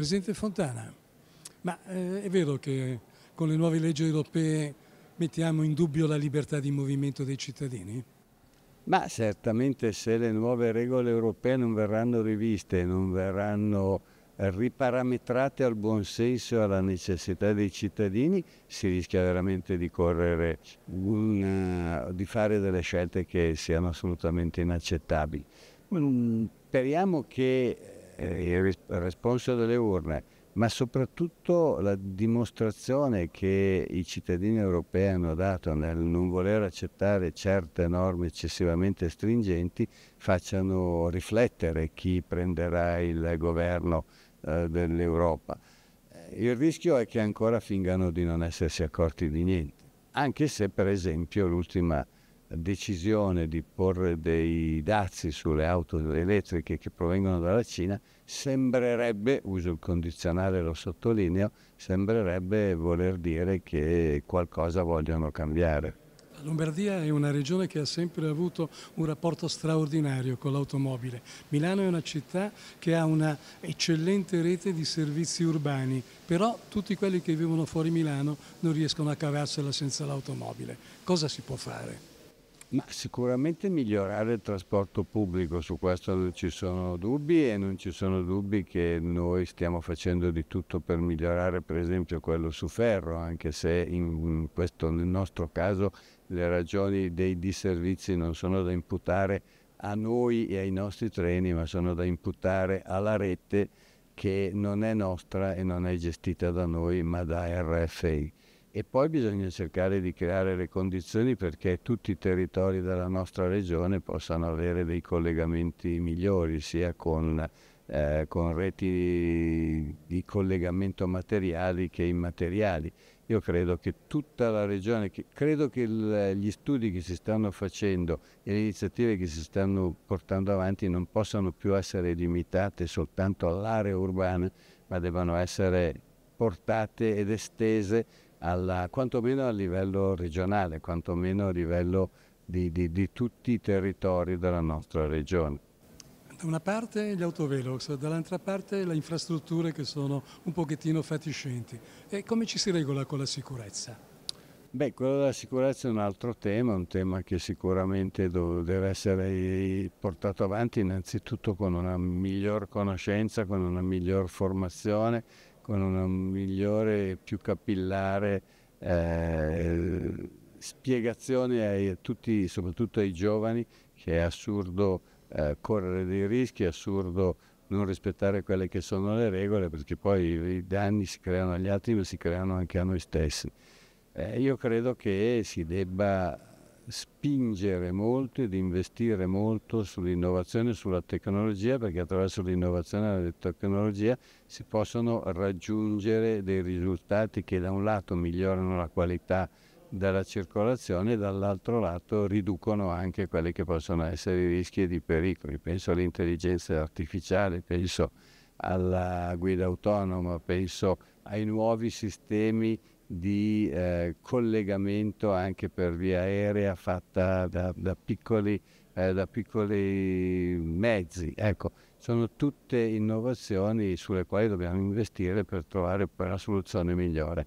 Presidente Fontana, ma eh, è vero che con le nuove leggi europee mettiamo in dubbio la libertà di movimento dei cittadini? Ma certamente se le nuove regole europee non verranno riviste, non verranno riparametrate al buon senso e alla necessità dei cittadini, si rischia veramente di, correre, una, di fare delle scelte che siano assolutamente inaccettabili. Mm, speriamo che eh, eh, il responso delle urne, ma soprattutto la dimostrazione che i cittadini europei hanno dato nel non voler accettare certe norme eccessivamente stringenti facciano riflettere chi prenderà il governo eh, dell'Europa. Eh, il rischio è che ancora fingano di non essersi accorti di niente, anche se per esempio l'ultima decisione di porre dei dazi sulle auto elettriche che provengono dalla Cina sembrerebbe, uso il condizionale lo sottolineo, sembrerebbe voler dire che qualcosa vogliono cambiare. La Lombardia è una regione che ha sempre avuto un rapporto straordinario con l'automobile. Milano è una città che ha una eccellente rete di servizi urbani, però tutti quelli che vivono fuori Milano non riescono a cavarsela senza l'automobile. Cosa si può fare? Ma sicuramente migliorare il trasporto pubblico, su questo non ci sono dubbi e non ci sono dubbi che noi stiamo facendo di tutto per migliorare per esempio quello su ferro, anche se in questo, nel nostro caso le ragioni dei disservizi non sono da imputare a noi e ai nostri treni, ma sono da imputare alla rete che non è nostra e non è gestita da noi, ma da RFI e poi bisogna cercare di creare le condizioni perché tutti i territori della nostra regione possano avere dei collegamenti migliori, sia con, eh, con reti di collegamento materiali che immateriali. Io credo che tutta la regione, che, credo che il, gli studi che si stanno facendo e le iniziative che si stanno portando avanti non possano più essere limitate soltanto all'area urbana, ma debbano essere portate ed estese alla, quantomeno a livello regionale, quantomeno a livello di, di, di tutti i territori della nostra regione da una parte gli autovelox, dall'altra parte le infrastrutture che sono un pochettino fatiscenti. E come ci si regola con la sicurezza? Beh, quello della sicurezza è un altro tema, un tema che sicuramente deve essere portato avanti innanzitutto con una miglior conoscenza, con una miglior formazione con una migliore e più capillare eh, spiegazione a tutti, soprattutto ai giovani che è assurdo eh, correre dei rischi, è assurdo non rispettare quelle che sono le regole perché poi i danni si creano agli altri ma si creano anche a noi stessi. Eh, io credo che si debba spingere molto ed investire molto sull'innovazione e sulla tecnologia perché attraverso l'innovazione e la tecnologia si possono raggiungere dei risultati che da un lato migliorano la qualità della circolazione e dall'altro lato riducono anche quelli che possono essere i rischi e i pericoli. Penso all'intelligenza artificiale, penso alla guida autonoma, penso ai nuovi sistemi di eh, collegamento anche per via aerea fatta da, da, piccoli, eh, da, piccoli, mezzi. Ecco, sono tutte innovazioni sulle quali dobbiamo investire per trovare poi la soluzione migliore.